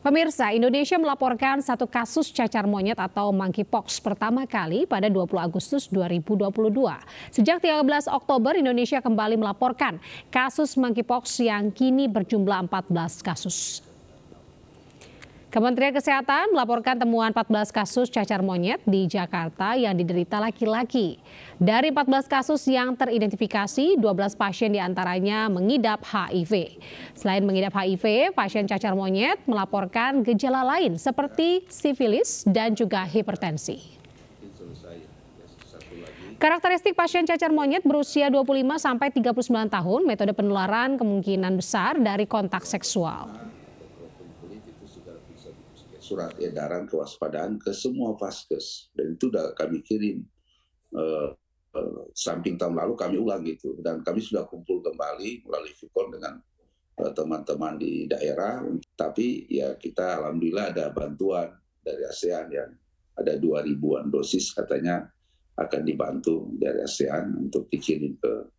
Pemirsa, Indonesia melaporkan satu kasus cacar monyet atau monkeypox pertama kali pada 20 Agustus 2022. Sejak 13 Oktober, Indonesia kembali melaporkan kasus monkeypox yang kini berjumlah 14 kasus. Kementerian Kesehatan melaporkan temuan 14 kasus cacar monyet di Jakarta yang diderita laki-laki. Dari 14 kasus yang teridentifikasi, 12 pasien diantaranya mengidap HIV. Selain mengidap HIV, pasien cacar monyet melaporkan gejala lain seperti sifilis dan juga hipertensi. Karakteristik pasien cacar monyet berusia 25 sampai 39 tahun, metode penularan kemungkinan besar dari kontak seksual surat edaran kewaspadaan ke semua vaskes dan itu sudah kami kirim uh, uh, samping tahun lalu kami ulang itu dan kami sudah kumpul kembali melalui Vicon dengan eh, teman-teman uh, di daerah tapi ya kita alhamdulillah ada bantuan dari ASEAN yang ada dua ribuan dosis katanya akan dibantu dari ASEAN untuk dikirim ke